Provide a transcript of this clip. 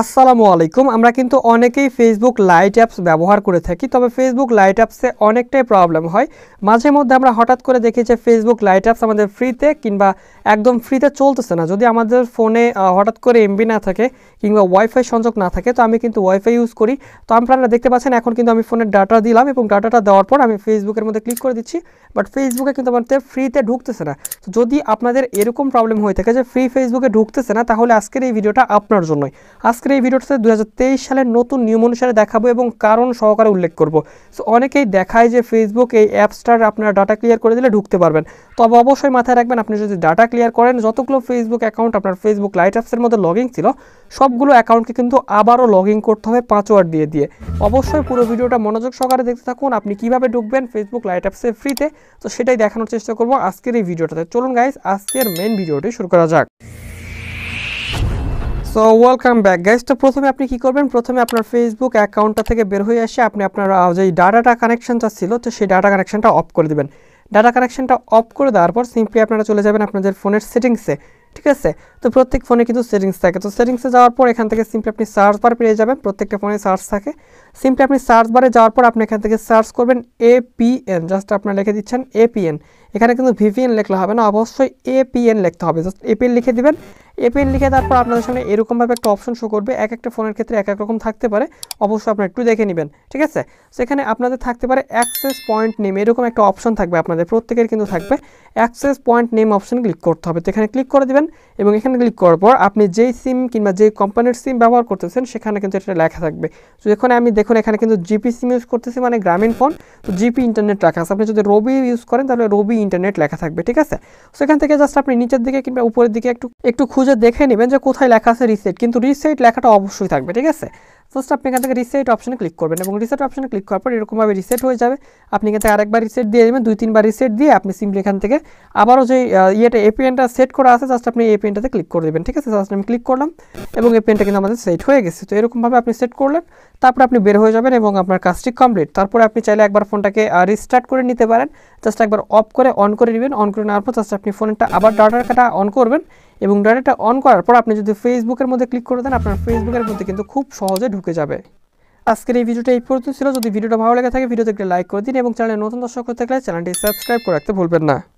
আসসালামু আলাইকুম আমরা কিন্তু অনেকেই ফেসবুক লাইট অ্যাপস ব্যবহার করে থাকি তবে ফেসবুক লাইট অ্যাপসে অনেকটাই প্রবলেম হয় মাঝে মধ্যে আমরা হঠাৎ করে দেখি যে ফেসবুক লাইট অ্যাপস আমাদের ফ্রিতে কিংবা একদম ফ্রিতে চলতেছে না যদি আমাদের ফোনে হঠাৎ করে এমবি না থাকে কিংবা ওয়াইফাই সংযোগ না থাকে তো আমি কিন্তু ওয়াইফাই ইউজ করি তো আপনারা দেখতে পাচ্ছেন এখন কিন্তু আমি ফোনের ডাটা দিলাম এবং ডাটাটা দেওয়ার পর আমি ফেসবুকের মধ্যে ক্লিক করে দিচ্ছি বাট ফেসবুকে কিন্তু আমাদের ফ্রিতে ঢুকতেছে না তো যদি আপনাদের এরকম প্রবলেম হয়ে থাকে যে ফ্রি ফেসবুকে ঢুকতেছে না তাহলে আজকের এই ভিডিওটা আপনার জন্যই আজ আজকের এই ভিডিওটাতে দু সালের নতুন নিয়ম অনুসারে দেখাবো এবং কারণ সহকারে উল্লেখ করব সো অনেকেই দেখায় যে ফেসবুক এই অ্যাপসটার আপনার ডাটা ক্লিয়ার করে দিলে ঢুকতে পারবেন তবে অবশ্যই মাথায় রাখবেন আপনি যদি ডাটা ক্লিয়ার করেন যতগুলো ফেসবুক অ্যাকাউন্ট আপনার ফেসবুক লাইট অ্যাপসের মধ্যে লগিং ছিল সবগুলো অ্যাকাউন্টকে কিন্তু আবারও লগ করতে হবে পাসওয়ার্ড দিয়ে দিয়ে অবশ্যই পুরো ভিডিওটা মনোযোগ সহকারে দেখতে থাকুন আপনি কিভাবে ঢুকবেন ফেসবুক লাইট অ্যাপসে ফ্রিতে তো সেটাই দেখানোর চেষ্টা করবো আজকের এই ভিডিওটাতে চলুন গাইজ আজকের মেন ভিডিওটি শুরু করা যাক সো ওয়েলকাম ব্যাক গাইজ তো প্রথমে আপনি কি করবেন প্রথমে আপনার ফেসবুক অ্যাকাউন্টটা থেকে বের হয়ে এসে আপনি আপনার যে ডাটাটা কানেকশনটা ছিল তো সেই ডাটা কানেকশনটা অফ করে দেবেন ডাটা কানেকশনটা অফ করে দেওয়ার পর সিম্পলি আপনারা চলে যাবেন আপনাদের ফোনের সেটিংসে ঠিক আছে তো প্রত্যেক ফোনে কিন্তু সেটিংস থাকে তো সেটিংসে যাওয়ার পর এখান থেকে সিম্পলি আপনি সার্চ বার পেয়ে যাবেন প্রত্যেকটা ফোনে সার্চ থাকে সিম্পলি আপনি সার্চ বারে যাওয়ার পর আপনি এখান থেকে সার্চ করবেন এপিএন জাস্ট আপনার লিখে দিচ্ছেন এপিএন এখানে কিন্তু ভিপিএন লিখলে হবে না অবশ্যই এপিএন লিখতে হবে জাস্ট এপিএন লিখে দিবেন এপিএন লিখে তারপর আপনাদের সামনে এরকমভাবে একটা অপশন শো করবে এক একটা ফোনের ক্ষেত্রে এক এক রকম থাকতে পারে অবশ্যই আপনার একটু দেখে নেবেন ঠিক আছে সেখানে আপনাদের থাকতে পারে অ্যাক্সেস পয়েন্ট নেম এরকম একটা অপশন থাকবে আপনাদের প্রত্যেকের কিন্তু থাকবে access point name option click করতে হবে তো এখানে ক্লিক করে দেবেন এবং এখানে ক্লিক করার পর আপনি যেই সিম কিংবা যেই কোম্পানির সিম ব্যবহার করতেছেন সেখানে কিন্তু এটা লেখা থাকবে তো এখানে আমি দেখুন এখানে কিন্তু জিপি সিম ইউজ করতেছি মানে গ্রামীণ ফোন তো জিপি ইন্টারনেট রাখা আছে আপনি যদি রবি ইউজ করেন তাহলে রবি ইন্টারনেট লেখা থাকবে ঠিক আছে তো সেখান থেকে জাস্ট আপনি নিচের দিকে কিংবা উপরের দিকে একটু একটু খুঁজে দেখে নেবেন যে কোথায় লেখা আছে রিসেট কিন্তু রিসেট লেখাটা অবশ্যই থাকবে ঠিক আছে জাস্ট আপনি এখান থেকে রিসেট অপশানে ক্লিক করবেন এবং রিসেট অপশানে ক্লিক করার পর এরকমভাবে রিসেট হয়ে যাবে আপনি এখান থেকে আরেকবার রিসেট দিয়ে দেবেন দুই তিনবার রিসেট দিয়ে আপনি সিম্পলি এখান থেকে আবারও যে ইয়েটা এপিএনটা সেট করা আছে জাস্ট আপনি এপিএনটাতে ক্লিক করে দেবেন ঠিক আছে জাস্ট আমি ক্লিক করলাম এবং এপিএনটা কিন্তু আমাদের সেট হয়ে গেছে তো এরকমভাবে আপনি সেট করলেন তারপরে আপনি বের হয়ে যাবেন এবং আপনার কাজটি কমপ্লিট তারপরে আপনি চাইলে একবার ফোনটাকে রিস্টার্ট করে নিতে পারেন জাস্ট একবার অফ করে অন করে নেবেন অন করে নেওয়ার পর জাস্ট আপনি ফোনটা আবার ডাটার কাটা অন করবেন এবং ডাটাটা অন করার পর আপনি যদি ফেসবুকের মধ্যে ক্লিক করে দেন আপনার ফেসবুকের মধ্যে কিন্তু খুব সহজে ঢুকে যাবে আজকের এই ভিডিওটা এই পর্যন্ত ছিল যদি ভিডিওটা ভালো লেগে থাকে ভিডিওতে একটি লাইক করে দিন এবং চ্যানেলে নতুন দর্শক হতে থাকলে চ্যানেলটি সাবস্ক্রাইব করে রাখতে ভুলবেন না